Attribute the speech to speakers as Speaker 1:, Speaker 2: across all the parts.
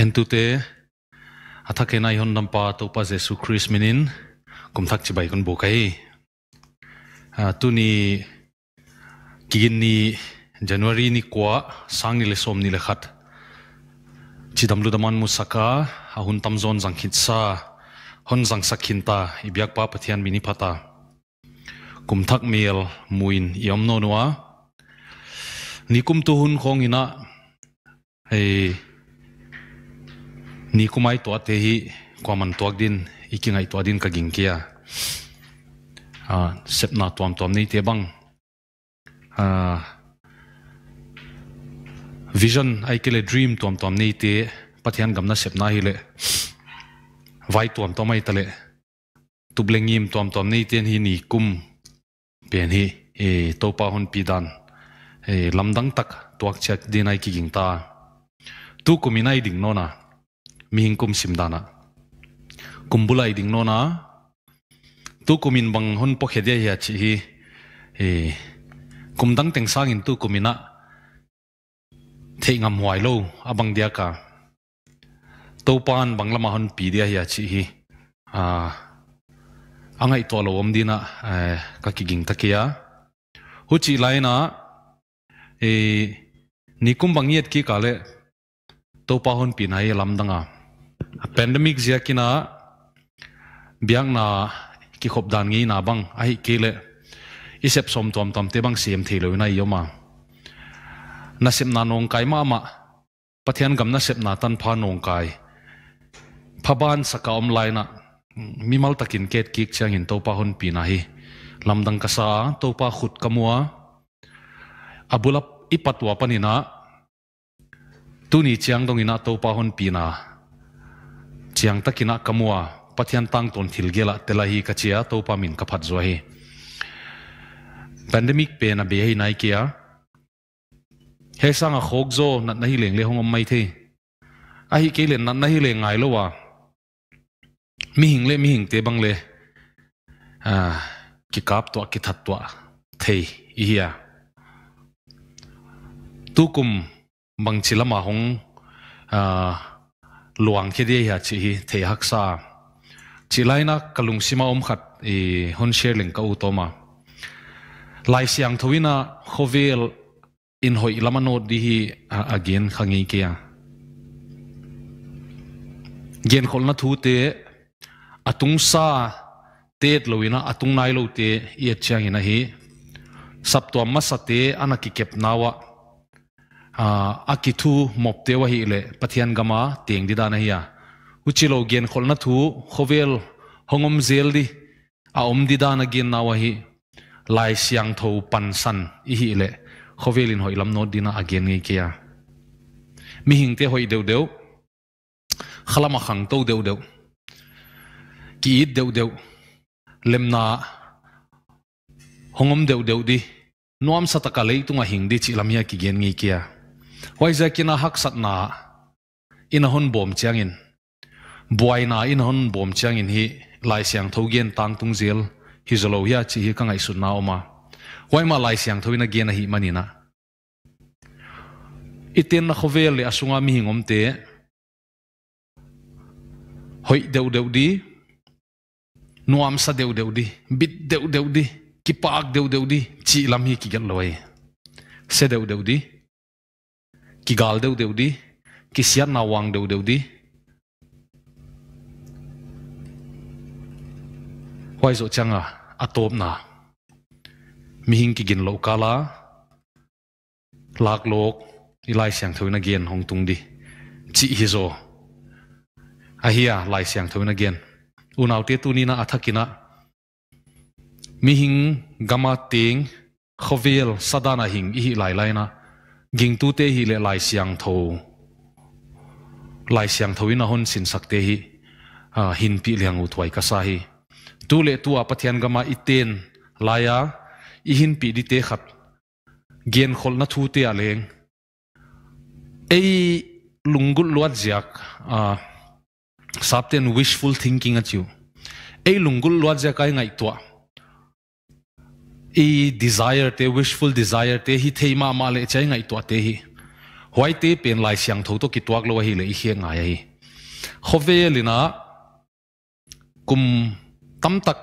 Speaker 1: en tu te athake nai hon nampa topa jesu christ minin kum thak chi bai kun bu kai a ah, tu ni kin ni january ni kwa sang ni le som ni le khat chi dam lu daman musaka a hun tam zon jang khit sa hon jang sakhin ta ibyak pa pathian mini pata. kum thak mel muin yom no noa ni kum tu hun khong ina ei ni kumai to te hi kwaman tuak din ikingai to din ka ging kia a ah, sep na tuam tuam nei te bang a ah, vision ai kele dream tuam tuam nei te pathian gamna sep na hi le vai tuam tuam mai tale tublengim tuam tuam nei ten hi ni kum pen hi e topa hon pidan e lamdang tak tuak chak dinai ki ging ta tu kuminai ding nona mihin kum simdana kumbulai ding nona tu kumin bang hon po khedia hi chi hi e kumdang teng sang in tu kumina thei ngam huai lo abang dia ka to pan banglama hon pi dia hi chi hi a angai to lo om dina ka ki ging takia hu chi laina e nikum bangiet ki kale to pa hon pi nai lam danga pandemic zia kina biang na ki khop dan ngi na bang ai ke le isep som tom tom te bang sem thi lo na yoma na sep na nong kai ma ma pathian gam na sep na tan pha nong kai phaban saka om lai na mimal takin ket kik chang in topa hon pi na hi lamdang kasa topa khut kamua abulap ipatwa panina tuni chiang dongina topa hon pi na chiang takina kamua pathian tang ton thil gela tela hi kachia to pa min kaphat zo hi pandemic pe na be hi nai kia he sanga khok zo na nahi leng le hongom mai the a hi ke len na nahi le ngai lo wa mi hing le mi hing te bang le à ki kap to ki that to thei i hiya tukum bang chilama hong à luang khi dia ya chi thei haksa chi laina kalung sima om khat e hon sharing ka utoma lai siang thuina khovel in hoi lamano di hi again khangi kia gen khol na thu te atung sa te loina atung nai lo te i changina hi sap to masate anaki kep nawa a ki thu mop te wa hi le pathian gama teng di dana hiya uchilo gen kholna thu khovel hongom zel di a om di dana gen na hi lai siang tho pan san i hi le khovelin hoi lam no dina again nge kia mi hing te hoi deu deu khalama khang to deu deu ki it deu deu lemna hongom deu deu di nuam sataka leitunga hing di chi lamia ki gen nge kia wai za kina hak sát na in hon bom chiang in buai na in hon bom chiang in hi lai siang thâu gen tang tung zel hi zalo ya chi hi ka ngai su na oma wai ma lai siang tho in gen hi manina iten na khovel le asunga mi hingom te hoi deu deu di nuam sa deu deu đi bit deu deu đi ki pak deu deu đi chỉ lam hi ki gal loi se deu deu đi ki gal deu deu di ki sian na wang deu deu di hoi zo changa atop na mi hing ki gin lo kala lak lok lai siang na gen hong tung di chi hi zo a hiya lai siang na gen unau te tu ni na athakina mi hing gama ting khovel sadana hing i lai lai na ging tu te hi le lai siang tho lai siang tho in a hon sin sak te hi a à, hin pi liang u thwai ka sa hi tu le tu a pathian gama iten laya i hin pi di te khat gen khol na thu te a leng ei lungul luat ziak a sapten wishful thinking a chu ei lungul luat ziak ai ngai tua i desire te wishful desire te hi theima ma le chai ngai to te hi huai te pen lai siang tho to ki tuak lo hi le hi hiang ngai hi khove lina kum tam tak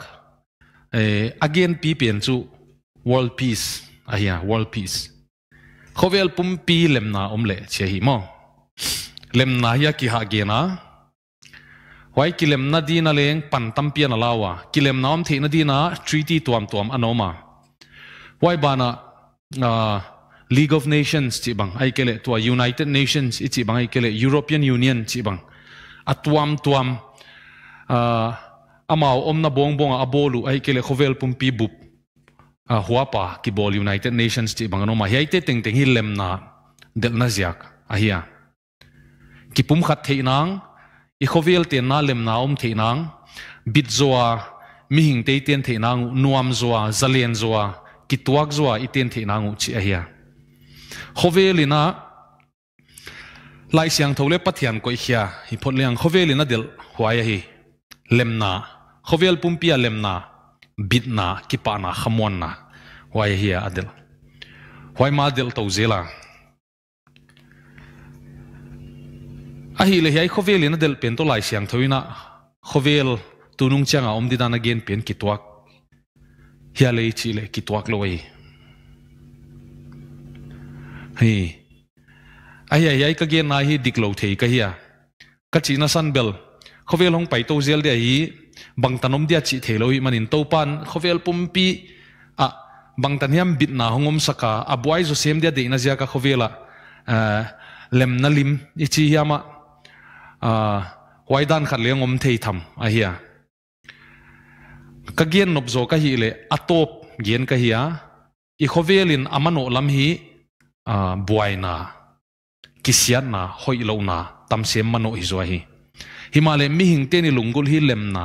Speaker 1: eh again pi pen chu world peace hi world peace khovel pum pi lem na om omle che hi mo lemna ya ki ha ge na wai ki lemna na leng pan tam pi na lawa ki na om the na dina treaty tuam tuam anoma wai bana uh, ah, league of nations chi bang ai kele tua united nations chi bang ai kele european union chi bang atuam tuam uh, amao na bong bong abolu ai kele khovel pumpi bup uh, ah, huapa ki bol united nations chi bang no ma hi te teng teng hi del delna ziak ahia ki pum khat theinang i khovel te na lemna om theinang bitzoa mihing te ten thei nang nuam zoa zalen zoa ki tuak zua i ten thi na ngu chi a hia hovelina lai siang thole pathian ko hia hi phot liang hovelina del huai hi lemna hovel pumpia lemna bitna kipana khamonna huai hia adel huai ma del to zela a hi le hi hovelina del pen to lai siang thoina hovel tunung changa om didan again pen ki tuak hia le chi le ki tuak loi hi ai ai ai ka gen na hi dik lo thei ka hia ka chi na san bel à, khovel hong pai to ziel de hi bang tanom dia chi thei loi manin to pan khovel pum pi a bang tan hiam bit na om saka a boy zo sem dia de na zia ka khovela lem na lim ichi hiama a waidan khat le ngom thei tham à, a hia ka gian nộp zo ka hi le atop gen ka hi a i khovelin amano lam hi a buaina na, hoi lo na tamse mano hi zo hi himale mi hing te ni lungul hi lemna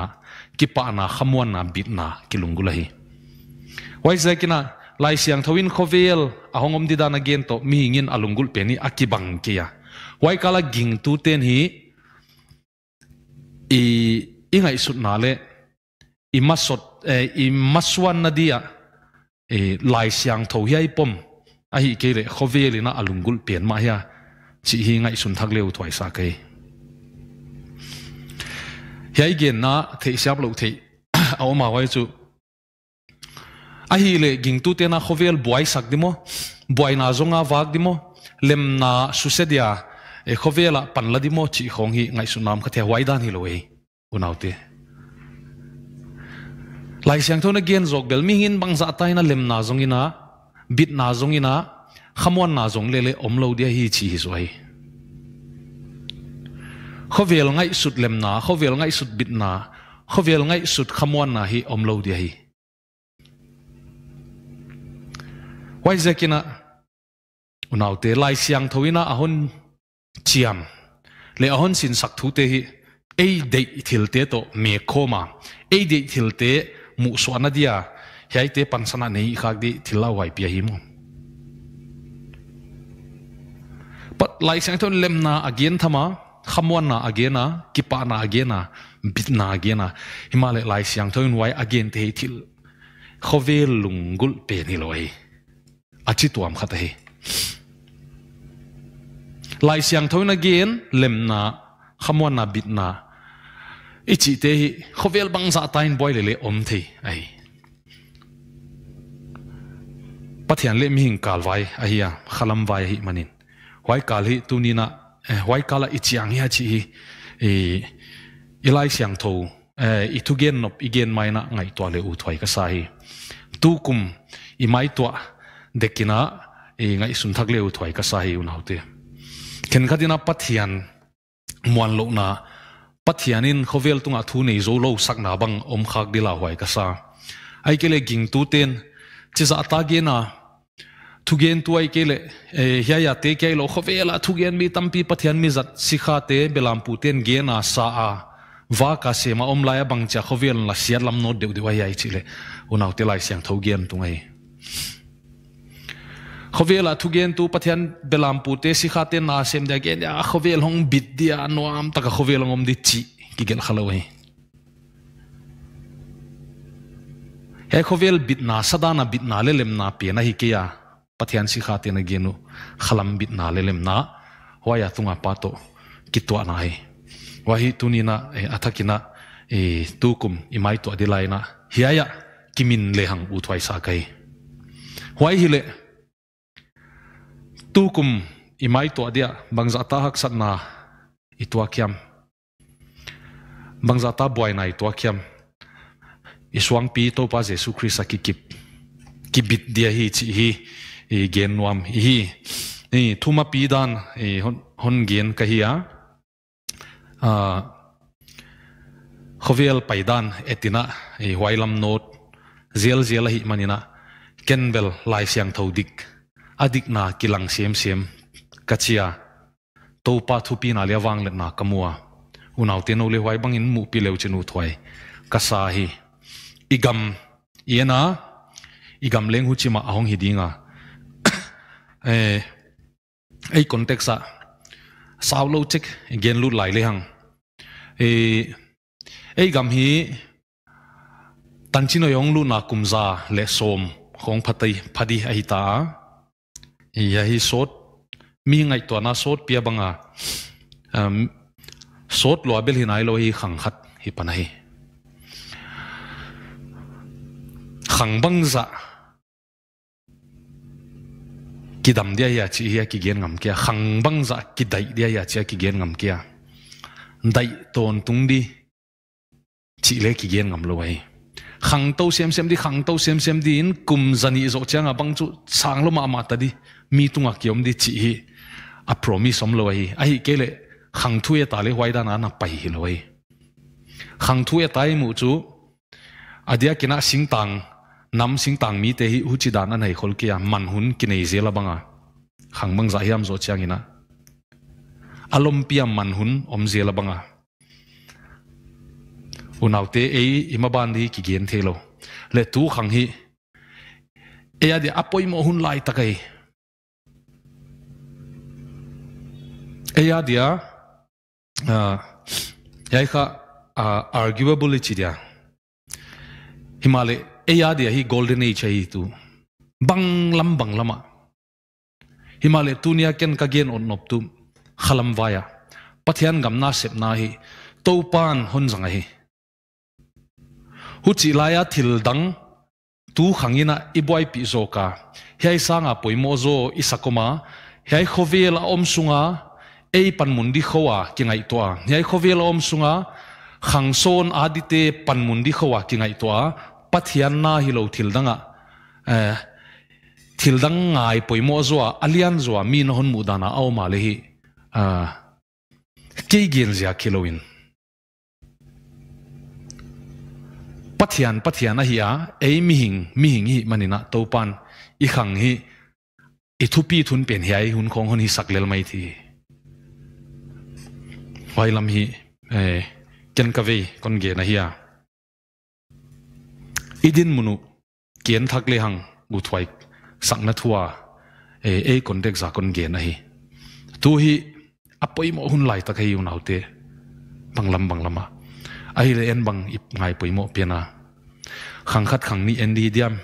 Speaker 1: ki pa na khamwan na bit na ki lungul hi wai za kina lai siang thawin khovel ahongom di dana gen to mi hingin alungul peni akibang kia wai kala ging tu ten hi i ingai sut na le imasot e eh, imaswan na dia e eh, lai siang tho hi pom a hi ke re khoveli na alungul pian ma ya chi hi ngai sun thak leu thwai sa ke hi gen na the siap lo the a ma wai chu a hi le ging tu te na khovel buai sak dimo buai na zonga wak dimo lem na susedia e eh, khovela panla dimo chi khong hi ngai sunam khathe wai dan hi lo e unaute lai siang thona gen jok bel mi hin bang za tai na lem na zong ina bit na zong ina khamon na zong lele om lo dia hi chi hi zoi khovel ngai sut lem na khovel ngai sut bit na khovel ngai sut khamon na hi om lo dia hi wai zekina unaw te lai siang thoina ahon chiam le ahon sin sak thu te hi ei dei thil te to me khoma ei dei thil te mu suana dia hiai te pansana nei khak di thila wai pia hi mo pat lai sang ton lem na again thama khamwan agena kipa na agena bitna agena himale lai siang thon wai again te thil khove lungul pe ni loi achi tuam khata he lai siang thon again lem na khamwan na bit na อีจีเตหิเขาเวลบังซาตายนบ่อยเลยเลยอมทีไอ้ปัทยานเล่มีหิงกาลไว้ไอ้เหี้ยขลัมไว้หิมันินไว้กาลหิตุนีนะไว้กาลอีจียงเฮียจีอีอีไลเสียงทูเอออีทุเกนนบอีเกนไม่นะไงตัวเลอูถอยก็ใส่ตูกุมอีไม้ตัวเด็กกินะอีไงสุนทักเลอูถอยก็ใส่อยู่นะเตเข็นขัดินะปัทยานมวนโลกนะ pathianin khovel tunga thu nei zo lo sakna bang om khak dila huai ka sa ai kele ging tu ten chi za ta ge na thu gen tu ai kele e ya ya te ke lo khovela thu gen mi tampi pathian mi zat sikha te belam pu ten ge na sa a wa ka se ma om lai bang cha khovel la siat lam no deu deu ai chi le unaw te lai siang tho gen tu ngai เขาเวลาทุกเย็นตู้พัทยันเบลามปูเตสิขาเตนาเซมเด็กเนี่ยเขาเวลห้องบิดเดียนวามตะเขาเวลงอมดิจิกิเกลขลาวเฮ้เขาเวลบิดนาสดานาบิดนาเลเลมนาเปียนะฮิเกียพัทยันสิขาเตนเกนุขลัมบิดนาเลเลมนาว่ายาตุงอาปาโตกิตัวนาเฮว่าฮิตุนีนาเออทักินาเอตูคุมอิไมตัวดีไลนาเฮียยะกิมินเลหังอุทวัยสาไกไว้ฮิเล tu kum imai to dia bangza ta hak sat na i tua kiam bangza ta boy na i tua kiam i swang pi to pa jesu christ ki kip ki bit dia hi chi hi i gen nuam hi ni thuma pi dan i hon hon gen ka hi a khovel paidan etina i wailam not zel zel hi manina kenvel lai siang thodik adik na kilang siem siem kachia to pa thu pi na le wang le na kamua unaw te no le wai bangin mu pi leu chinu thwai kasahi igam yena igam leng hu chima ahong hidinga eh ei context a sao lo chik gen lu lai le hang eh ei gam hi tan chino yong lu na kumza le som khong phatai phadi ahita ya hi sot mi ngai to na sot pia banga um à. sot lo bel hinai lo hi khang khat hi pana dạ. à hi khang à bang za ki dam dia ya chi ya ki gen ngam kia khang bang za dạ, ki dai dia ya chi ki gen ngam kia dai ton tung đi chỉ lẽ ki gen ngam lo ấy khang tâu xem xem đi khang tâu xem xem đi in cùng dân ý dỗ à bang chu sang lo mà mà ta đi mi tunga kiom di chi hi a promise om lo hi a hi kele khang thu ya ta le wai da na na pai hi lo hi khang thu ya tai mu chu adia kina sing tang nam sing tang mi te hi u chi dan anai khol kia man hun kinai je la banga khang bang za hiam zo chiang ina alom pia man hun om je la banga unaute e imaban di ki gen thelo le tu khang hi e adia apoi mo hun lai takai eya dia ah, yai kha ah, arguable chi dia himale eya dia hi golden age hi tu bang lam bang lama himale tunia ken ka gen on nop tu khalam vaya pathian gam na sep na hi pan hun jang hi hu chi laya thil dang tu khangina iboi pi zo ka hei sanga poimo zo isakoma hei khovel om sunga เอ้ปันมุนดิขวะกิงไงตัวยัยขวีลอมสุงะขังโซนอาดิเตปันมุนดิขวะกิงไงตัวปัทยานนาฮิโลทิลดังะเออทิลดังไงปอยมัวจัวอเลียนจัวมีนหนมุดานาเอามาเลยฮีอ่ากี่เกินเสียกิโลวินปัทยานปัทยานนาฮียเอ้มิหิงมิหิงฮีมันนี่นะตัวปันอีขังฮีอีทุปีทุนเปลี่ยนเฮียหุ่นของคนฮิสักเลลไม่ที vai làm hi eh, ken ka ve con ge này hiya idin munu kien thak le hang gu thwai sang na thua e con contact za con ge này? hi tu hi apoi mo hun lai ta kai un autte banglam banglama ai le en bang ip ngai poi mo pena khang khat khang ni en di diam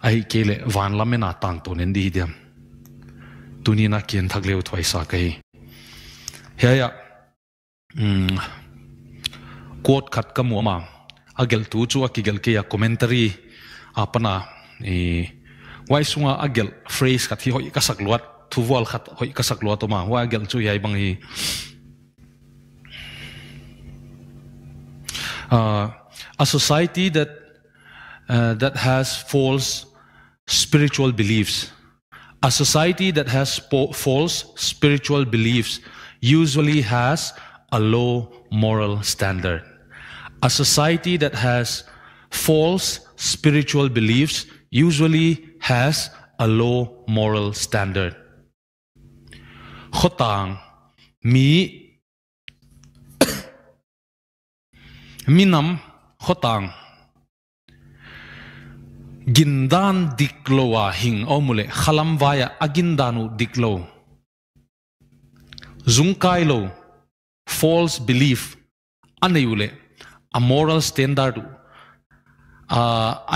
Speaker 1: ai ke le van lam e na tang ton en di diam tu ni na kien thak le thwai sa kai heya um mm. quote khat kamu ama agel tu chu akigel ke ya commentary apana e wai sunga agel phrase khat hi hoi ka sakluat thuwal khat hoi ka sakluat ma wa agel chu yai bang hi a society that uh, that has false spiritual beliefs, a society that has false spiritual beliefs usually has a low moral standard. A society that has false spiritual beliefs usually has a low moral standard. Khotang mi minam khotang gindan diklowa hing omule khalam vaya agindanu diklo zungkai lo false belief aneyule a moral standard a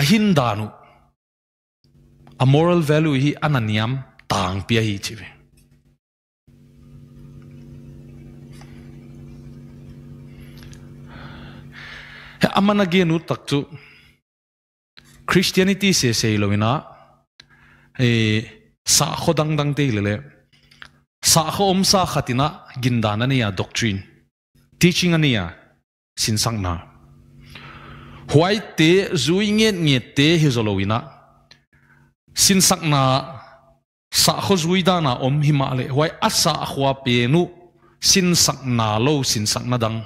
Speaker 1: ahin danu a moral value hi ananiam tang pia hi chive amana ge nu tak christianity se se loina e sa khodang dang te le le sa kho om sa khatina gindan ania doctrine teaching ania sin sang na huai te zui nge nge te hi zolowina sin sang na sa kho zui da na om hima le huai asa khwa pe nu sin sang na lo sin sang na dang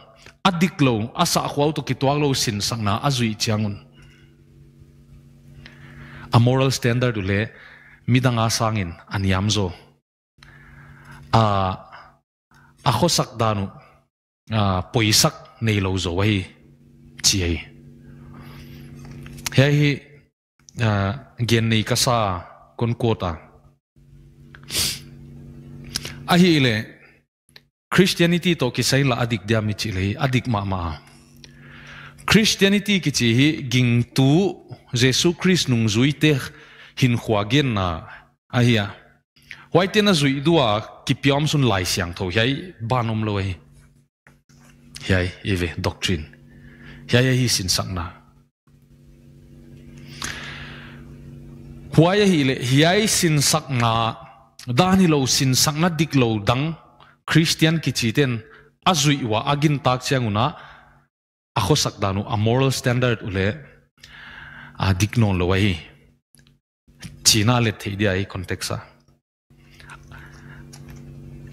Speaker 1: adik lo asa khwa to kitwang lo sin sang na azui changun. a moral standard ule asangin sangin aniamzo uh, ako sakdanu uh, poisak nei lo zo hi chi hi he hi uh, gen nei ka sa kon kota a hi le christianity to ki sai la adik dia mi chi le adik ma ma christianity ki chi hi ging tu jesu christ nung zui te hin khwa gen na a hi a na zui dua kipiam sun lai siang tho hiai banom lo hi hiai eve doctrine hiai hi sin sakna huai hi le hiai sin sakna dan hi lo sin sakna dik lo dang christian ki chi ten azui wa agin tak changuna akho sakdanu a moral standard ule a diknon lo hi china le theidia hi context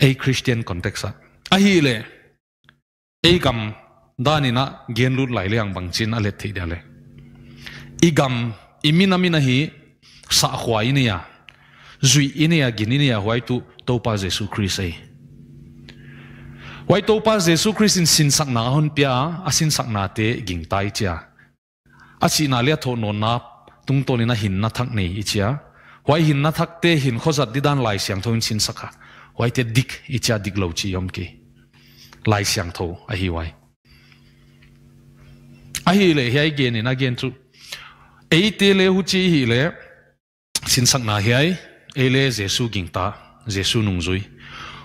Speaker 1: a Christian context a ahi le a gam dani na gen lut lai liang bang chin ale thi dale i gam imina mina hi sa khwai ni ya zui ini ya gin ni ya huai tu topa Jesus christ ai huai topa Jesus christ in sin sak na hon pia a sin sak na te ging tai cha a chi na le tho no na tung to ni na hin na thak ni ichia huai hin na thak te hin khozat didan lai siang thoin sin saka wai te dik ít cha dik lâu chi yom ki lai siang tho a hi wai a hi le hiai gen in again tu e te le hu chi hi le sin sang na hiai e le jesu ging ta jesu nung zui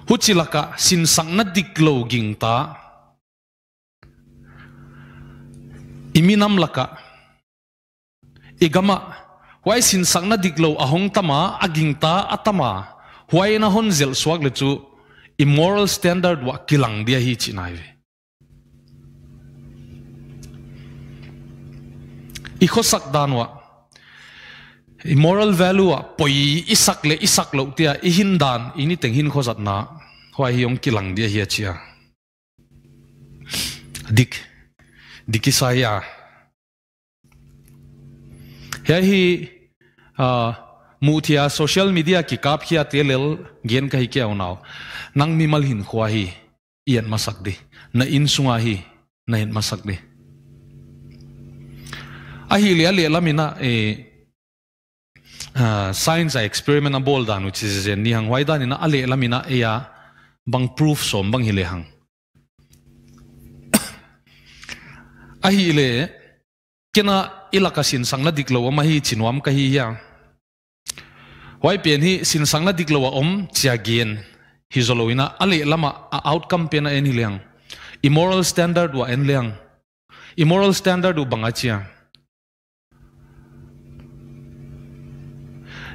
Speaker 1: hu chi laka sin sang na dik lâu ging ta imi nam iminam laka igama wai sin sang na dik lo ahong tama aging ta atama huai na hon zel swak le chu immoral standard wa kilang dia hi chi nai ve i kho sak dan wa immoral value wa poi isak le isak lo tia i hin dan ini teng hin kho zat na huai hi ong kilang dia hi chia dik diki saya hi hi uh, muthia social media ki kap khia telel gen kai kya unaw nang mi mal hin khwa hi ian masak di na in sunga hi na in masak di e, a hi le le lamina e science a experiment a bol dan which is ni hang wai dan ina ale lamina e ya bang proof som bang hi le hang a hi le kena ilakasin sangla diklo ma hi chinwam ka hi yang wai pian hi sin sangna diklowa om gen, hi zoloina Ali lama a outcome pena en hi liang immoral standard wa en liang immoral standard u banga chia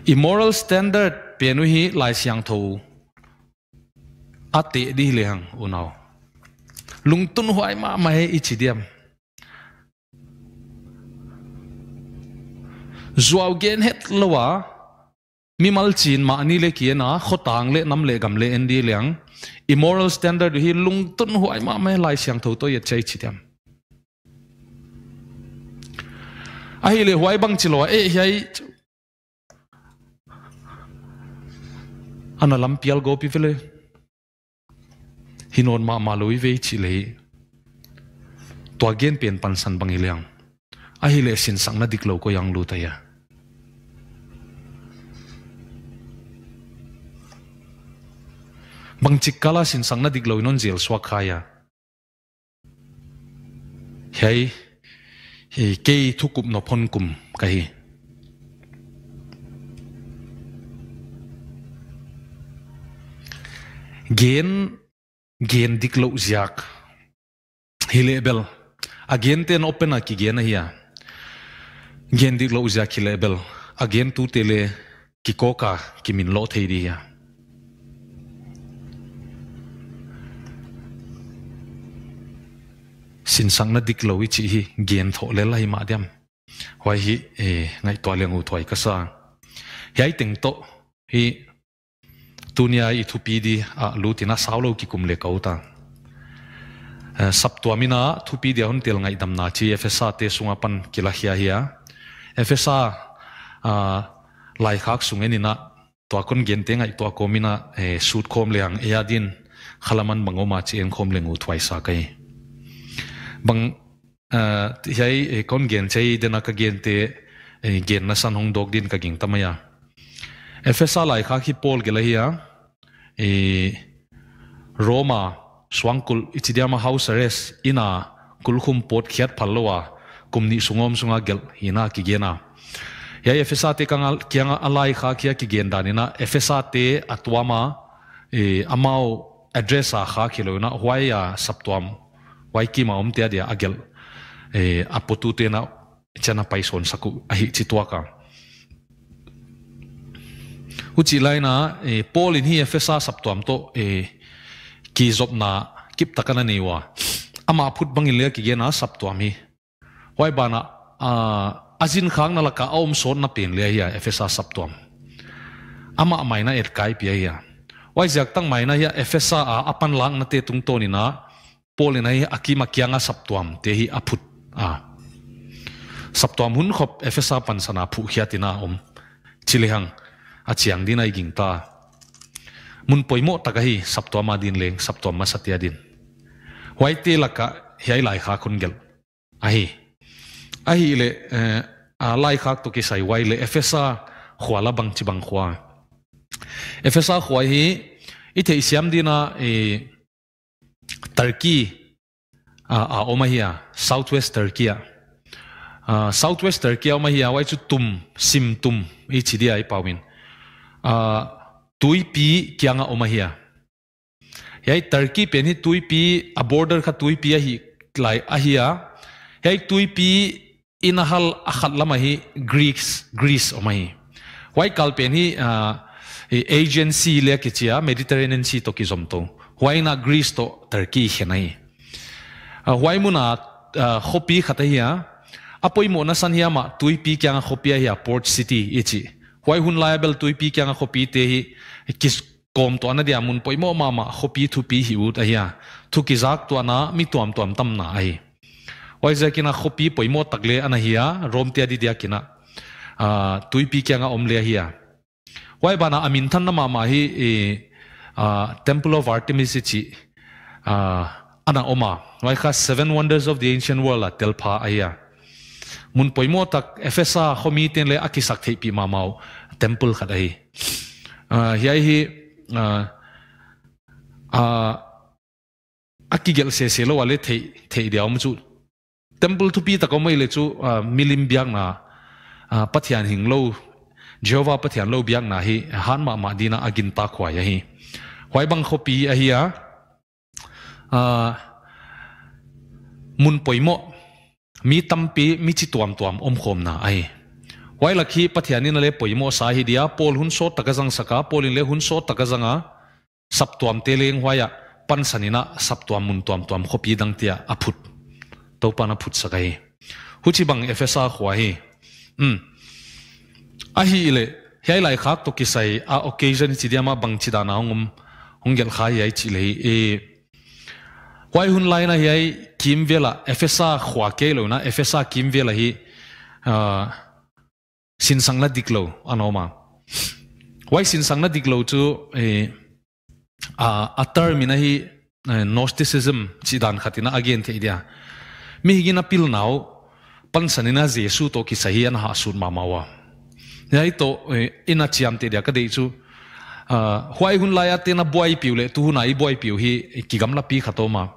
Speaker 1: immoral standard penu hi lai siang tho ate di liang unaw lungtun huai ma ma he ichidiam gen het lowa mi mal chin ma ni le kia na khotang le nam le gam le en di liang immoral standard hi lung tun huai ma me lai siang tho to ye chai chi tiam a hi le huai bang chilo e eh, hi ana lam pial go pi vele hinon ma ma loi ve chi le to gen pen pan san bang i liang a hi le sin sang na dik lo ko yang lu ta ya bangcikala sin sangna diglo jil swakaya hei hei kei tukup no phon kahi gen gen diklo ziak hilebel agen ten open aki gen ahiya. gen diklo ziak hilebel agen tu tele kikoka kimin lo thei xin sang na dik lo chi hi gen tho le lai ma diam hoi hi e ngai to leng u thoi ka sa hiai teng to hi tunia i thu pi di a lu tina saw lo ki kum le ko ta e, sap tua mina thu pi dia hon tel ngai dam na chi fsa te sunga pan kila hia hia fsa a lai khak sungen ina to kon gen te ngai to ko mina e shoot khom leang e adin khalaman mangoma chi en khom lengu thwai sa kai bang hei ah, eh, kon gen chei dena ka gen te eh, gen na san hong dok din ka ging tamaya efesa lai kha ki pol gela hiya e eh, roma swangkul ichidiama house arrest ina kulkhum pot khiat phallowa kumni sungom sunga gel hina ki gena ya efesa te kanga kianga alai kha kia ki gen danina efesa te atwama e amao addressa kha khilona huaya saptuam waiki ma om tia dia agel e apotu te na chana paison saku ahi chituaka uchi laina e paul in hi efesa saptuam to e ki na kip takana niwa ama phut bangile ki gena saptuam hi wai bana a azin khang na laka om son na pen le ya efesa saptuam ama amaina et er kai pia ya wai jak tang maina ya efesa a apan lang na te tung toni na polin ai akima kianga saptuam te hi aphut a saptuam hun khop efesa pansana phu khiatina om chilehang achiang dinai gingta mun poimo takahi saptuama din leng saptuama satya din waite laka hiai lai kha gel ahi ahi le eh, a lai khak to ki sai wai le efesa khwala bang chi bang khwa efesa khwai hi ithe siam dina e Turkey, uh, uh, omahia, southwest Turkey. Uh, southwest Turkey omahia, why to tum, sim tum, each dia i pawin. Uh, tui pi kianga omahia. Yai Turkey pen tui pi, a border ka tui pi ahi, lai ahia. Yai tui pi inahal akhat lamahi Greeks, Greece omahi. Why kalpeni uh, agency le kichia Mediterranean Sea to ki huai na greece to turkey hiện nay. henai ah, huai na ah, hopi khata hiya apoi mo na san hiya ma tui pi kyang Hopi hiya port city ichi huai hun liable tui pi kyang hopi te hi kis kom to na dia mun poi mo ma ma hopi thu pi hi ut ahia thu ki zak to na mi tuam tuam tam na ai huai za kina hopi poi mo tagle ana hiya rom tia di dia kina ah, tui pi kyang om le hiya huai bana amin than na ma ma hi e, temple of artemis chi uh, ana oma wai kha seven wonders of the ancient world la telpha aya mun poimo tak efesa khomi ten le akisak thei pi ma mau temple khat ai uh, hi hi uh, uh, akigel se se lo wale thei thei dia um chu temple tu pi takomai le chu milim biang na pathian hing lo Jehovah pathian lo biang na hi han ma ma dina agin ta khwa ya hi hoi bang khopi a hi a mun poimo mi tampi mi chi tuam tuam om khom na ai hoi lakhi pathian in le poimo sa hi dia pol hun so takazang saka pol in le hun so takazanga sap tuam te leng hoya pan sanina sap tuam mun tuam tuam khopi dang tia aphut to pan aphut sakai huchi bang efesa khwa hi um a hi le hi lai khak to ki sai a occasion chi dia ma bang chi da na ngum hong gel khai ai chi le e wai hun lai na hi ai kim vela efesa khwa ke lo na efesa kim vela hi sin sang la diklo anoma wai sin sang na diklo chu e a a term ina hi e, gnosticism chi dan khatina again the idea mi higina pil now pansanina jesu to ki sahian ha sun mamawa này to ina chiam te dia ka dei chu huai hun lai te na boy piu le tu na i boy piu hi ki gam la pi khatoma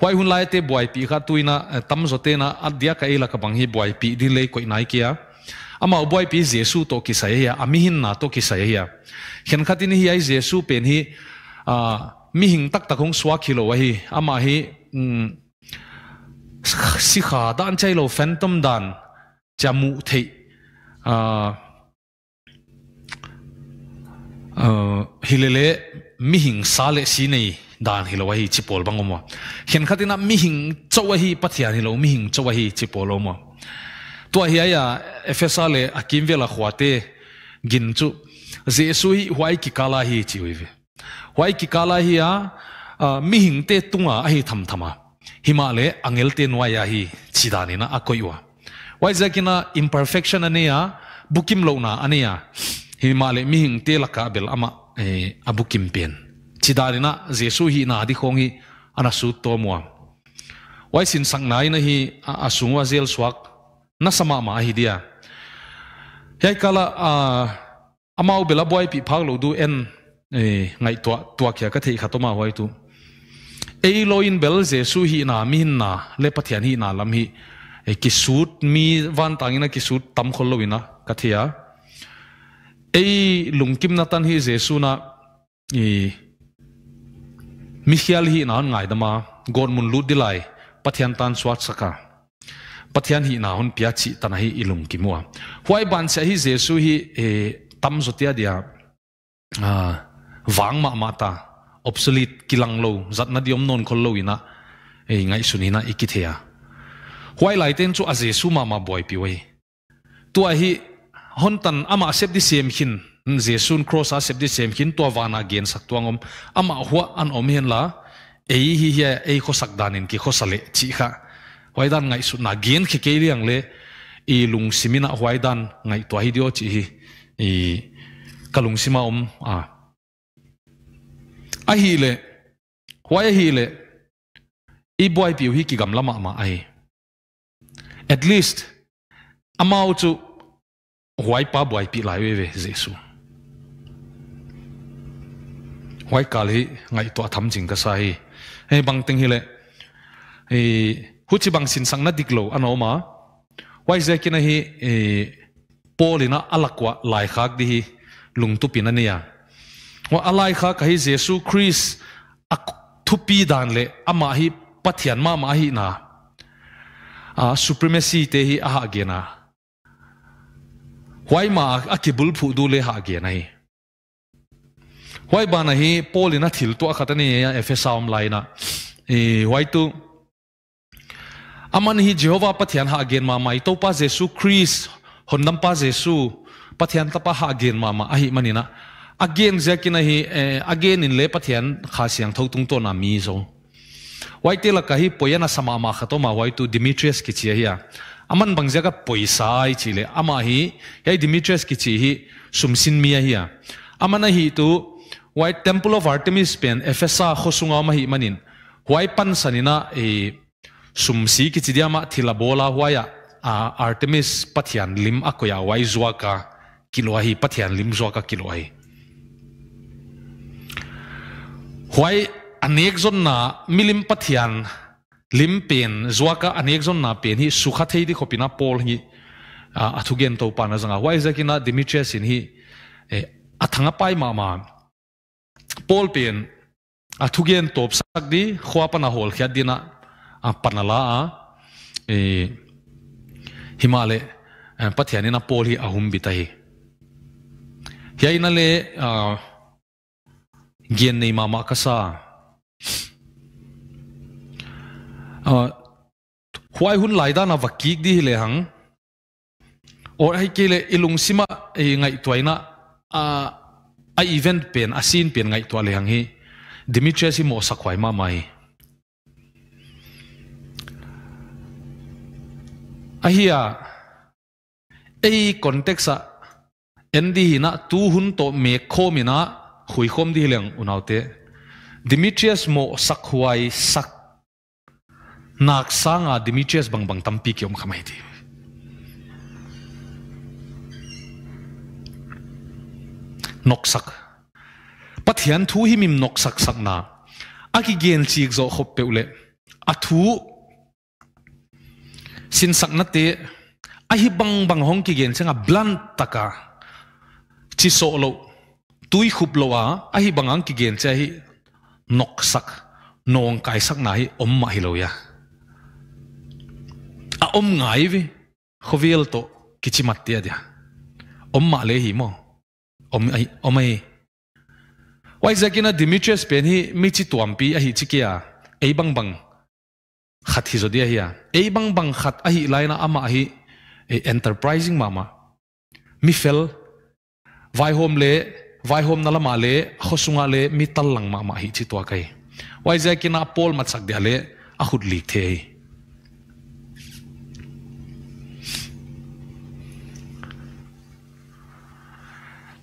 Speaker 1: huai hun lai te boy pi kha tuina tam zo te na adia ka ila ka bang hi boy pi di le koi nai kia ama boy pi jesu to ki sai ya ami hin na to ki sai à. ya khen khatin hi ai jesu pen hi a ờ, mi hing tak tak hong swa khilo wa hi ama hi si kha dan chai lo phantom dan chamu thei a ờ, Ờ, Hilele le le mi hing sa le si nei dan hi lo hi chipol bangoma hian khatina mi hing chawa hi pathian hi lo mi hing chawa hi chipol oma to hi aya à, efesa le akim à vela khwate gin chu jesu hi huai ki kala hi chiwi ve huai ki kala hi a à, mi hing te tunga a hi tham thama himale angel te nuaya hi chidani na akoiwa wai zakina imperfection ania bukim lo na ania hi ma le mi hing te la ka bel ama e abu kim pen chidalina jesu hi na di khong hi ana su to mo wai sin sang nai na hi a sungwa zel swak na sama ma hi dia hei kala a amau bela boy pi phak lo du en e ngai to to kya ka thei khatoma hoi tu ei loin bel jesu hi na mi na le pathian hi na lam hi e kisut mi van tangina kisut tam khol loina ka thia ei kim na tan hi jesu na i mikhial hi na ngai dama gon mun lu dilai pathian tan swat saka pathian hi na hon pia chi tan hi ilung kimwa huai ban se hi jesu hi e tam zotia dia a à, wang ma mata obsolete kilang lo zat na diom non khol lo ina e ngai sunina ikitheya huai lai ten chu a jesu ma ma boy piwei tua hi hon tan ama sep đi xem hin jesun cross a sep di sem hin to wana gen sak tuang om ama hua an om hian la ei hi hi ei kho sak in ki kho sale chỉ kha hoi dan ngai su na gen khi ke liang le i lung simina hoi dan ngai to hi dio chi hi i kalung sima om à a hi le hoi hi le i boy piu hi ki gam lama ma ai at least amau chu huai pa buai pi lai ve jesu huai ka le ngai to tham jing ka sai he bang ting hi le e hu chi bang sin sang na diklo ano ma huai je kina hi e eh, polina alakwa lai khak di hi lung tu pin ania wa alai kha ka hi jesu christ ak thupi dan le ama hi pathian ma ma hi na a ah, supremacy te hi aha gena wai ma akibul phu du le ha ge nai wai ba na hi polina thil to khatani ya efesam laina e wai tu aman hi jehovah pathian ha gen ma mai to pa jesu christ honnam pa jesu pathian tapa ha gen ma ma a hi manina again zakina hi again in le pathian kha siang tho tung to na mi zo wai te la ka hi poyana sama ma khatoma wai tu demetrius ki chia aman bang jaga poisa chi le ama hi hei dimitres ki chi hi sumsin mia hi amana hi tu white temple of artemis pen efesa khosunga ma hi manin huai pan sanina e sumsi ki chi thila bola huaya a artemis pathian lim akoya wai zuaka kilwa hi pathian lim zuaka kilwa hi huai anek zonna milim pathian lim pen zuaka anek zon na pen hi sukha thei di khopina pol hi athugen to pana zanga why zakina dimitres in hi eh, athanga pai ma ma pol pen athugen top sak di khwa pana hol khya dina a panala a e eh, himale eh, pathiani na pol hi ahum bita hi hiaina le gen nei ma ma kasa Ờ, huai hun lai da na vakik di le hang or hai ke le ilung sima e ngai tuaina a a event pen a scene pen ngai tua le hang hi dimitriasi mo sakhwai ma mai ahia ei context a endi na tu hun to me khomina hui khom di leng unaute dimitrias mo sakhuai sak nak sanga Demetrius bang bang tampi ki om khamai ti nok sak pathian thu hi mim noksak sak sak na aki gen chik zo khop peule a thu sin sak na te a hi bang bang hong ki gen changa blan taka chi so lo tui khup lo a a hi bang ang ki gen cha hi nok nong kai sak na hi om ma hi lo ya à om ngai vi khovel to kichimat tia dia om ma le hi mo om ai om ai wai zakina dimitres pen hi mi chi tuam pi a hi chi kia ei bang bang khat hi zodia hi ei bang bang khat a hi laina ama hi e enterprising mama mi fel vai hom le vai hom na lama le khosunga le mi tal lang mama hi chi tua kai wai zakina pol ma chak dia le a khut lik the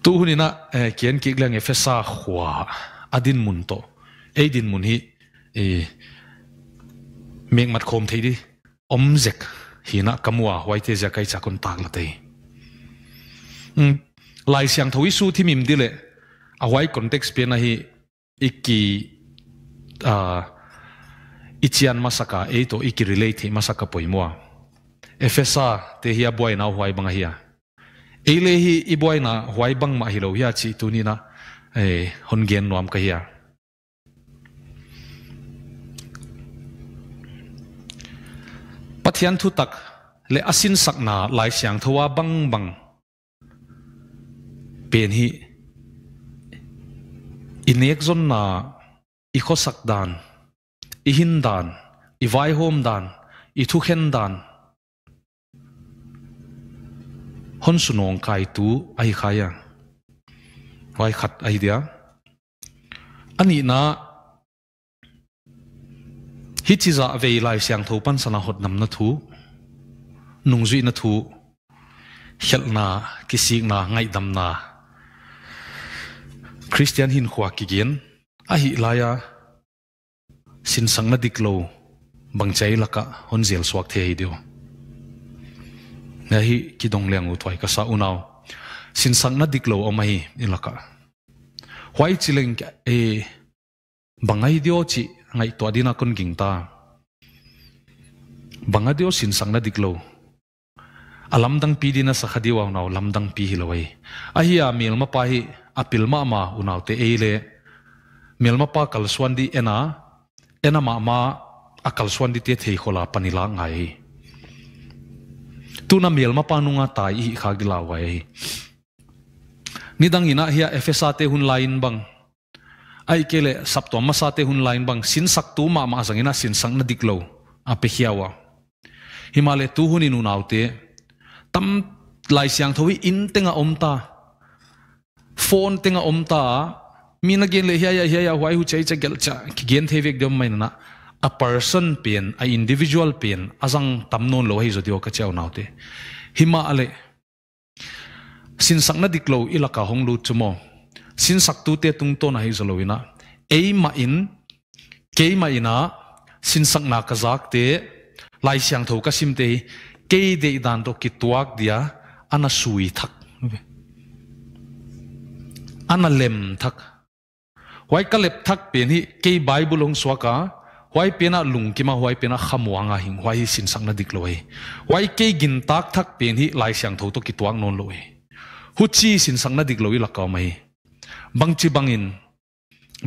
Speaker 1: tu hunina eh, kian ki lang efe sa khwa adin mun to eidin mun hi e eh, meng mat khom thei di om zek hina kamwa huaite ja kai cha kon tak la te hmm, lai siang thoi su thi mim dile a huai context pe na hi iki a ichian masaka e to iki relate masaka poimwa efesa te hi a boy na huai banga hiya ele hi iboi na huay bang ma hi lo ya chi tu ni na e hon gen nuam ka hiya pathian thu tak le asin sak na lai siang thowa bang bang pen hi inek zon na i khosak dan i hin dan i vai dan i thu dan Hôn su nong kai tu ai khaya wai khát ai đi dia ani na hi chi za ve lai siang tho pan sana hot nam na thu nung zui na thu hel na kisik na ngay đâm na christian hin khwa ki gen a hi laya sin sang na diklo bang chai laka hon zel swak the hi dio na hi kidong leng u thwai ka sa unaw sin sang na diklo omai ilaka huai chileng e bangai dio chi ngai to adina kun gingta banga dio sin sang na Alam alamdang pi dina sa khadi wa lam lamdang pi hilawai a mil ma pa hi apil ma ma unaw te eile mil ma pa kalswandi ena ena ma ma akalswandi te thei khola panila ngai tuna mel ma panunga tai hi khak dilawai nidang ina hiya efesa te hun lain bang ai kele sabto ma sa te hun lain bang sin sak tu ma ma zangina sin sang na diklo ape hiawa himale tu hun inu naute tam lai siang thawi in tenga omta phone tenga omta mina gen le hiya hiya hiya wai hu chei cha gel cha gen thevek dom mai na a person pen a individual pen azang tamnon lo hei zodio ka cheu naute hima ale sin sakna diklo ilaka honglu chumo sin tu te tung to na hi hei zoloina ma in ma ina sin sakna ka zak te lai siang tho ka sim te ke de dan do ki tuak dia ana sui thak ana lem thak wai ka lep thak pen hi ke bible ong swaka huai pena lungki ma huai pena khamuanga hing huai sin sangna dikloi huai ke gin tak thak pen hi lai siang tho to ki tuang non loi hu chi sin sangna dikloi la ka mai bang chi bang in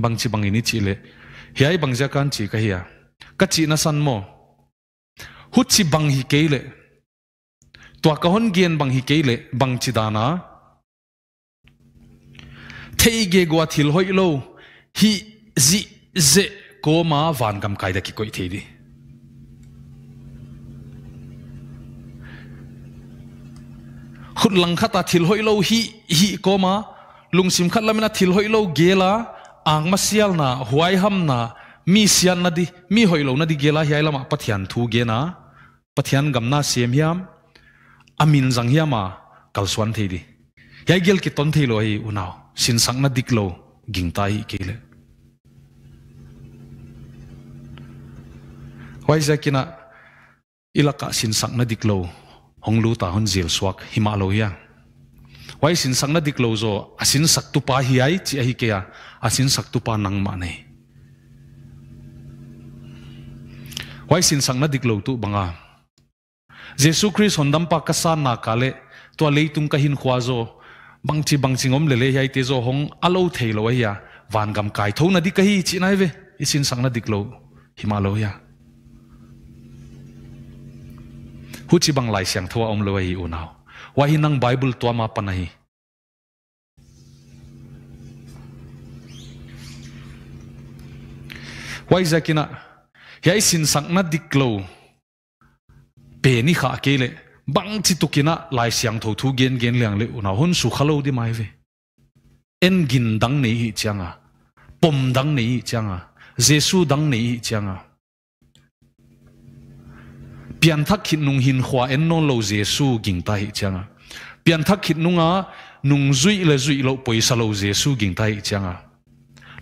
Speaker 1: bang chi bang bangin chi le ai bang ja kan chi ka hia ka chi na san mo hu chi bang hi ke le tua ka hon gen bang hi ke le bang chi dana thei ge gwa thil hoi lo hi zi ze cô mà van gam kai da ki koi thi đi khut lang khata thil hoi lo hi hi ko ma lung sim khat lamina thil hoi lo gela ang masial na huai ham na mi sian na di mi hoi lo na di gela hi lama pathian thu ge na pathian gam na sem hiam amin jang hiama kalsuan thi đi yai gel ki ton thi lo hi unao, sin sang na dik lo ging tai ki le wai zakina ilaka sin na diklo honglu ta hon zil swak himaloya wai sin na diklo zo asin saktu pa hi ai chi hi ke ya asin saktu pa nang ma nei wai sin na diklo tu banga jesus christ hondam pa kasa na kale kahin leitung zo bang chi bang chi ngom lele hi te zo hong alo thelo ya van gam kai na di hi chi na e ve isin na diklo himaloya hu chi bang lai siang thua om loi u nau wa nang bible tua ma panai wai zakina yai sin sang na diklo pe ni kha ke le bang chi tukina lai siang thua thu gen gen liang le una hun su khalo di mai ve en gin dang nei hi changa pom dang nei hi changa jesu dang nei hi changa pian thak khit nung hin khwa en non lo jesu ging ta hi changa pian thak khit nunga nung zui le zui lo poisa lo jesu ging ta hi changa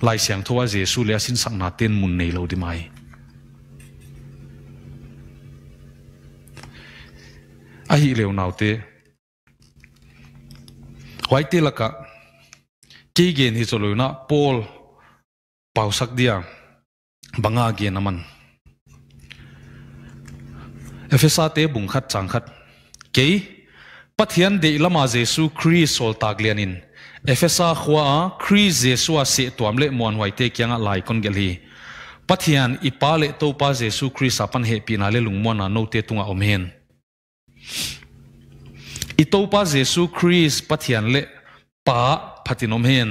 Speaker 1: lai siang thowa jesu le sin sak na ten mun nei lo di mai a hi leo nau te wai te laka ki gen hi cholo na pol pau sak dia banga gen aman เอฟซาเตบุงขัดจังขัดเกยปัทยันเดลมาเจสุครีสอลตากเลียนินเอฟซาขวาครีเจสุอาเสตัวมเลมวนไวเตกียงอะไรคนเกลีปัทยันอีปาเลโตปาเจสุครีสัปันเฮปีนาเลลุงมวนาโนเตตุงอาอมเฮนอีโตปาเจสุครีสปัทยันเลปาพัตินอมเฮน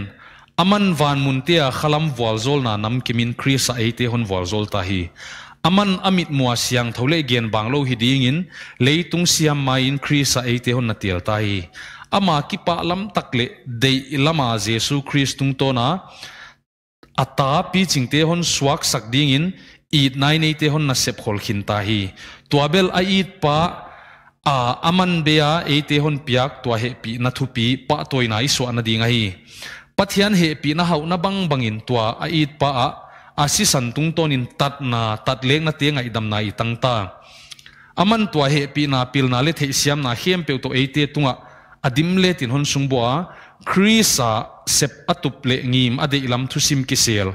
Speaker 1: อามันวานมุนเตียขลัมวอลโซลนานัมกิมินครีสไอเตฮอนวอลโซลตาฮี aman amit mua siang thole gen banglo hi ding in leitung siam mai increase sa te hon na tial tai ama ki pa lam takle de lama jesu christung to na ata pi ching te hon swak sak ding in it nai nei te hon na sep khol khin ta hi tuabel a it pa a aman bea e te hon piak tua he pi na thu pi pa toina i so na ding hi pathian he pi na hau na bang bangin tua a it pa a asi santung in tat na tat lek na te ngai dam na tang ta aman tua he pi na pil na le the siam na hem pe to ate tunga adim le tin hon sung bua krisa sep atup le ngim ade ilam thu sim kisel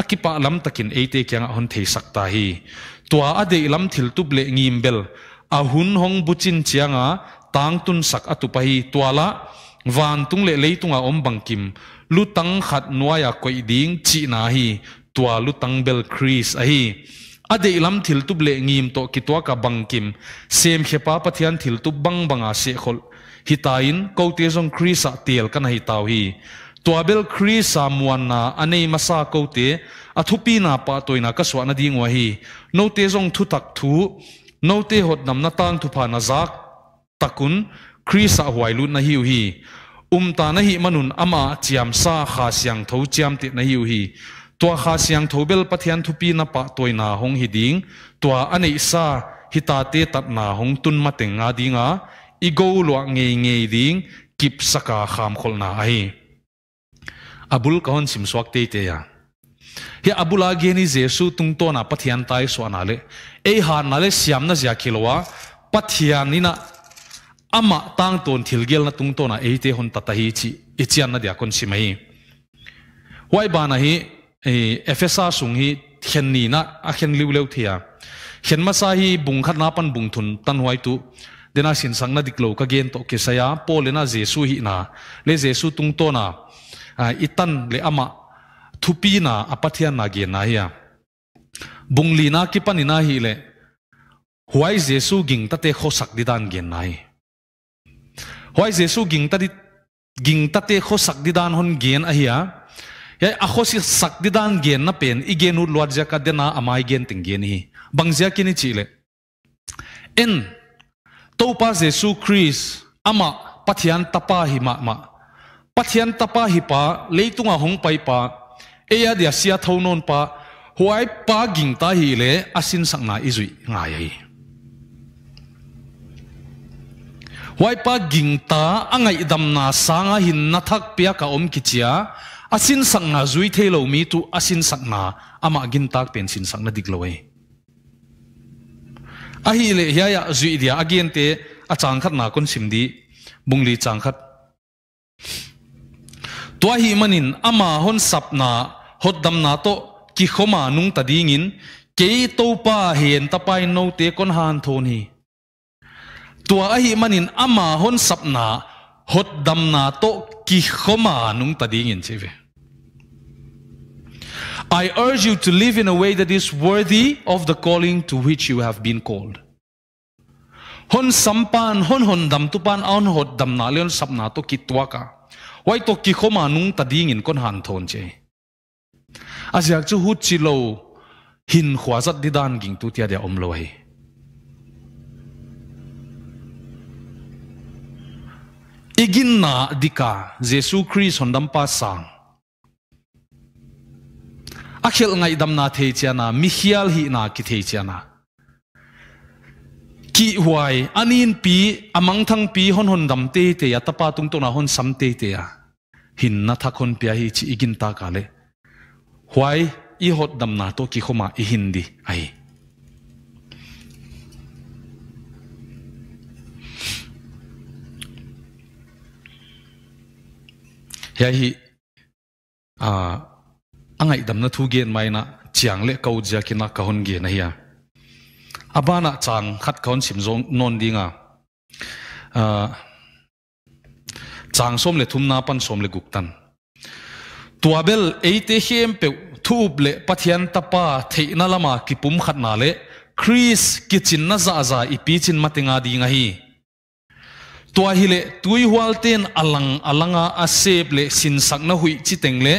Speaker 1: akipa lam takin ate kyang hon thei sakta hi tua ade ilam thil tup le ngim bel ahun hong buchin chianga tang tun sak atupahi tuala van tung le leitunga om bangkim lutang khat nuaya koi ding chi na hi tua lu tangbel kris ahi ade ilam thil tu le ngim to kitwa ka bangkim sem hepa pathian thil tu bang banga se khol hitain ko te jong krisa tel kana hi taw hi tuabel krisa muanna anei masa ko te athupi na pa toina ka swana dingwa hi no te jong thu tak thu no te hot nam na tang thu pha na zak takun krisa huailu na hiu hi umta na hi manun ama chiam sa kha siang tho chiam ti na hiu hi tua kha siang thobel pathian thupi na pa toina hong hiding tua ane sa hitate tat na hong tun mateng nga dinga igo lo nge nge ding kip saka kham khol na ai abul kahon sim swak te te ya he abula ni jesu tung to na pathian tai so na le e ha na le siam na zia khilwa pathian ni na ama tang ton thilgel na tung to na e te hon tatahi chi ichian na dia kon simai wai na hi เอเอฟเอสอาสุงฮีเขียนนี่นะอาเขียนริวเลวเทียเขียนมาซาฮีบุงขัดนับปันบุงทุนตันไว้ตุเดน่าสินสังนาดิกโลกเกนโตเกษยาโปเลน่าเจสุฮีนาเลเจสุตุงโตนาอิตันเลอามะทุปีนาอปัทยานาเกนาเฮียบุงลีนากิปันินาฮีเลหวยเจสุกิงตัดเตโคสักดิดานเกนนาเฮหวยเจสุกิงตัดกิงตัดเตโคสักดิดานฮอนเกนอาเฮีย ya akho si sakdi dan gen na pen i genu luat ja ka dena amai gen ting gen hi bang zia kini chile en to pa jesu Chris, ama pathian tapa hi ma ma pathian tapa hi pa leitunga hong pai pa eya dia sia thonon pa huai pa ging ta hi le asin sakna izui ngai hi huai pa ging ta angai dam na sanga hin nathak pia ka om kichia asin sang na zui the lo mi tu asin sang na ama gin tak ten sin sang na dik lo e a le ya ya zui dia again te a chang khat na kon sim di bungli li chang khat to hi manin ama hon sap na hot dam na to ki khoma nung ta ding in ke to pa hen ta pai no te kon han thon hi to a hi manin ama hon sap na hot dam na to ki khoma nung ta ding in che ve I urge you to live in a way that is worthy of the calling to which you have been called. Hon sampan hon hon dam tupan aun hot dam na leon sapna to kitwa ka. Wai to ki khoma nung tadingin kon han thon che. Asiak chu hut chi lo hin khwazat didan ging tu tia dia om lo hai. Igin na dika Jesu Christ hon dam pa sang. akhil ngai dam na thei chiana mi hial hi na ki thei chiana ki huai anin pi amang thang pi hon hon dam te te ya tapa tung to na hon sam te te ya hin na thakon pia hi chi igin ta kale huai i hot dam na to ki khoma i hindi ai hi à angai damna thu gen mai na chiang le kau ja kina ka hon ge na hiya abana chang khat khon sim zong non dinga ah, chang som le thum na pan som le guk tan tuabel eite hem pe thub le pathian tapa theina lama ki pum khat na le chris kitchen na za za ipi chin matinga dinga hi tua hi le tui hual ten alang alanga asep le sin sak na hui chi teng le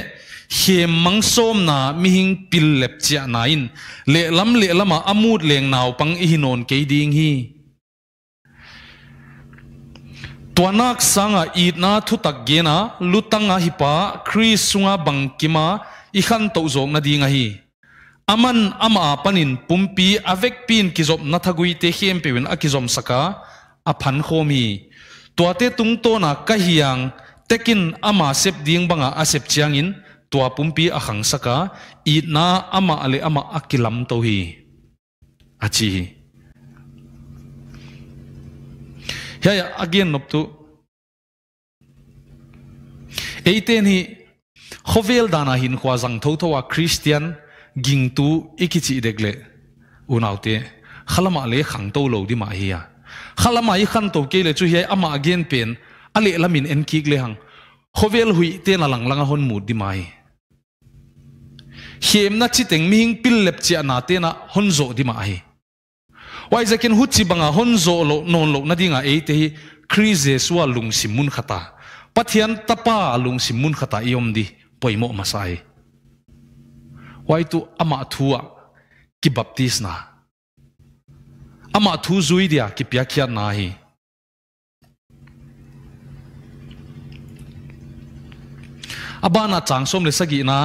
Speaker 1: h e m a n g s o m n a m i h i n g p i l l e p c h i a n a i n l e l a m l e l a m a a m u d l e n g n a o p a n g i h i n o n k e i d i n g h i t u a n a k s a n g a i t n a t h u t a k g e n a l u t a n g a h i p a k r i s u n g a b a n g k i m a i k h a n t o u z o n g n a d i n g a h i a m a n a m a p a n i n p u m p i a v e k p i n k i z o p n a t h a g u i t e h i e m p e w i n a k i z o m s a k a a p a n k h o m i t u a t e t u n g t o n a k a h i a n g t e i tua pumpi a khang saka i na ama ale ama akilam to hi achi hi again nop tu eiten hi khovel dana hin khwa jang tho thowa christian ging tu ikichi degle unaute khalama le khang to lo di ma hi ya khalama i khan to ke le chu hi ama again pen ale lamin en kik le hang khovel hui te na lang langa hon mu di mai hiểm na chi teng mi hing pil lep chi na te na hon zo di ma hi wai zakin hu chi banga hon zo lo non lo na dinga e te hi krize suwa lung simun khata pathian tapa lung simun khata iom di poimo masai e. Vậy tu ama thua ki baptis na ama thu zui dia ki pya khia na hi abana changsom le sagi na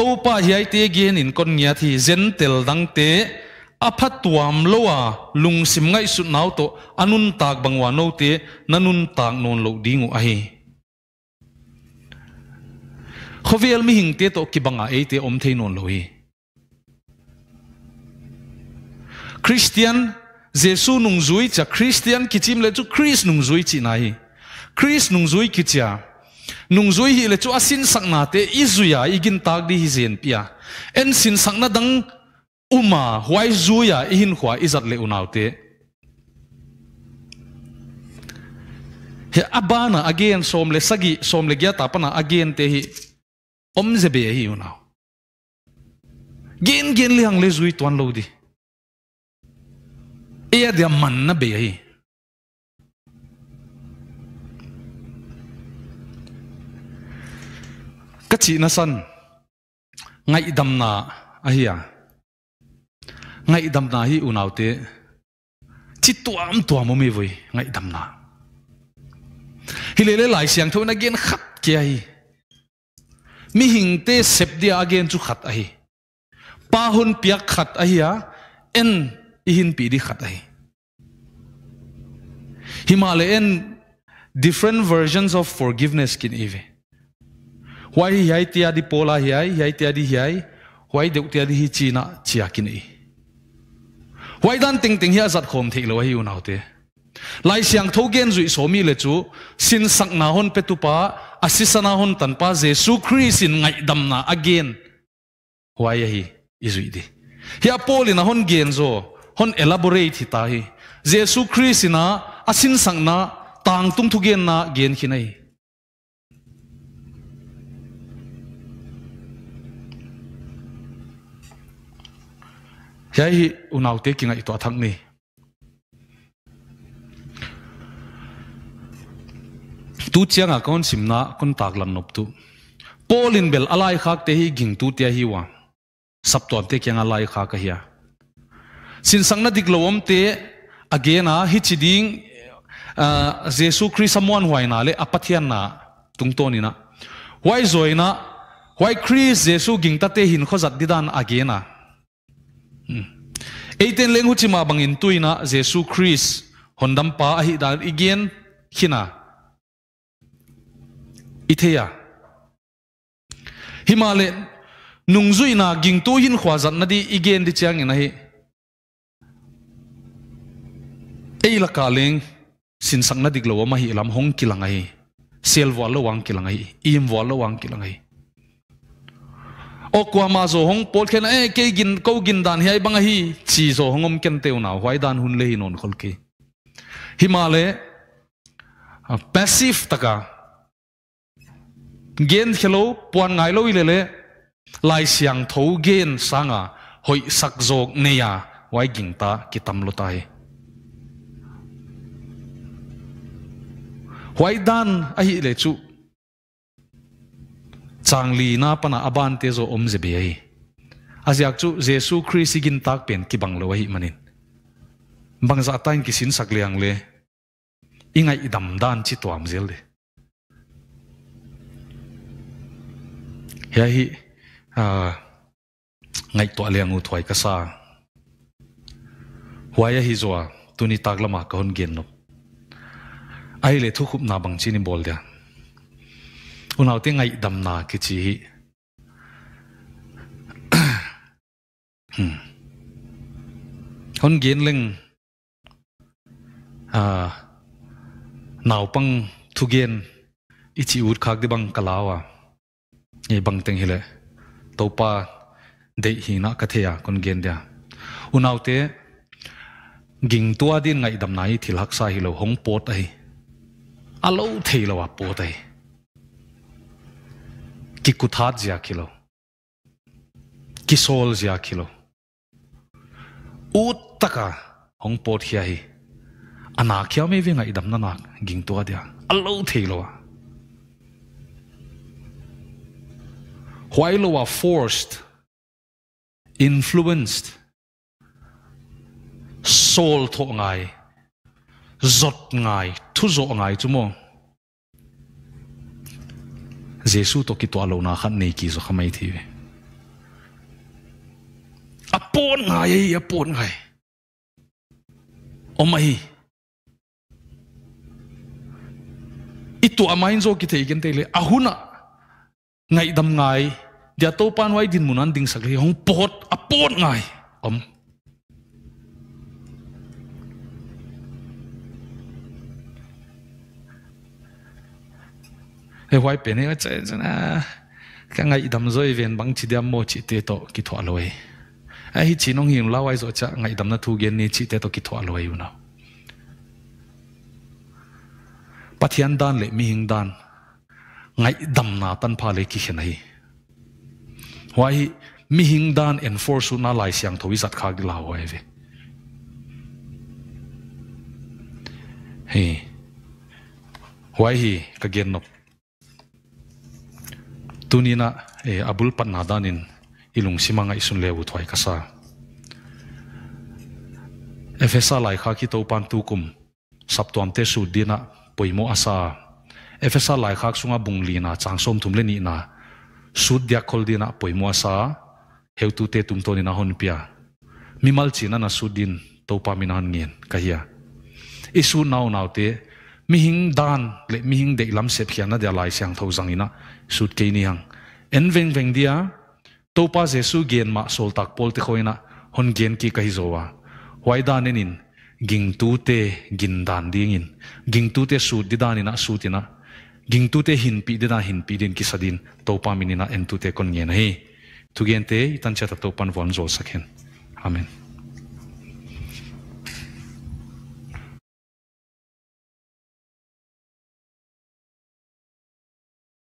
Speaker 1: topa hiai te gen in con nya thi zen tel dang te aphat tuam loa lung sim ngai su nau to anun tak bangwa no te nanun tag non lo dingu ahi al mi hing te to ki bang ai te om thein non lo christian jesu nung zui cha christian kichim le chu chris nung zui chi nai chris nung zui kicha nung zui hi le chu asin sakna te izuya igin tak di hi zen pia en sin sakna dang uma huai zuya ihin khwa izat le unaute he abana again som le sagi som le gya tapana again te hi om zebe hi unaw gen gen le hang le zui tuan lo di e dia man na be hi ka chi à à. na san ngai dam na a à ngai dam na hi unaute. nau te chi tuam tuam mi vui ngai dam na hi le le lai siang thon gen khat ke ai. mi hing te sep dia again chu khat ai? hi pa hun piak khat ai à hi a en i hin pi di khat a hi en different versions of forgiveness kin evi Wai hi hai tia di pola hi hai, hi hai tia di hi hai, wai deu tia di hi chi na chia kin i. Wai dan ting ting hi azat khom thik lo hi u nau te. Lai siang thâu gen zui so mi le chu sin sak na hon pe tu pa asisana hon tan pa Jesu Christ Sin ngai dam na again. Wai hi i zui di. Hi apol na hon gen zo hon elaborate hi ta hi. Jesu Christ na asin sang na tang tung thu gen na gen khi ya hi unau te kinga i to thak ni tu con kon simna con tak lam nop tu polin bel alai khác te hi ging tu te hi wa sap to te kyang alai kha ka hiya sin sang na diklowom again à hi chiding Jesus christ huay amon huaina le apathian na tungtoni na huai zoina huai christ jesu ging ta te hin khozat again à eighteen lengu chi ma bangin tuina jesu christ hondam pa ahi dal igen khina itheya himale nungzui na ging tu hin khwa zan na di igen di chang na hi ei la kaling sin sang na dik lo ma hi lam hong kilangai sel wa lo wang kilangai im wa lo wang kilangai o ma zo hong pol khen e ke gin ko gin dan hi bang hi chi zo hongom ken teu na hwai dan hun le hi non khol ki himale passive taka gen khelo puan ngai lo ile le lai siang tho gen sanga hoi sak zok neya wai ging ta kitam lo tai hwai dan a hi le chu changli na pana aban te zo om zebe ai azyak chu jesu christ gin tak pen ki banglo hi manin bangza tain ki sin sak liang le ingai idam dan chi tuam zel le ya hi a ngai to liang u thwai ka sa huaya hi zo tuni tak lama ka hon gen no ai le thu khup na bang chi ni bol dia อุณหภูมิไงดำนากิจีคนกินเรื่องอ่าหนาวปังทุเกนอิจิอุดคักดิบังกะลาวะนี่บังเต็งฮิเลตปาเดหินะกะเทียคนเกนเดียอุณหภูมิกิ่งตัวดินไงดำนาทิลักษาฮิโลหงปอดไออโลเทลวะปอดไอ ki kuthat zia kilo ki sol zia kilo u taka hong pot hi hi ana khia me vinga idam na nak ging to dia alo thelo while you are forced influenced soul tho ngai zot ngai thu zo ngai chu mo giêsu to ki to lo na khan kí ki zo ai thi ngay ấy apon ngai apon ngai omai itu amain zo ki thei gen tele ahuna ngay. dam ngai dia to pan wai din munan ding sakli hong pot apon ngai om he wai pe ne che na ka ngai dam zoi ven bang chi diam mo chi te to ki thwa loi a chỉ nông nong him ai rồi cha ngày đầm nó thu gian gen ni chi te to ki thwa loi una pathian dan le mi hing dan ngày đầm na tan pha le ki khen hi wai hi mi hing dan enforce na lại siang thoi zat kha gi lao wai ve hi wai hi cái gen nop tunina e abul pat nadanin ilung simanga isun lewu thwai kasa efesa lai kha ki topan tukum saptom te dina poimo asa efesa lai kha sunga bunglina changsom thumle ni na sudya khol dina poimo asa heutu te tumtoni na honpia mimal china na sudin topa minan kahia isu nau nau te mi hing dan le mi hing de lam se phiana de lai siang tho zang ina sut ke ni hang en veng veng dia to pa jesu gen ma sol tak pol te khoina hon gen ki kai zowa wai dan in ging tu te gin dan ding in ging tu te sut di dan ina sut ina ging tu te hin pi de na hin pi din ki sadin to pa minina en tu te kon ngen hi tu gen te itan cha ta to pan von zol sakhen amen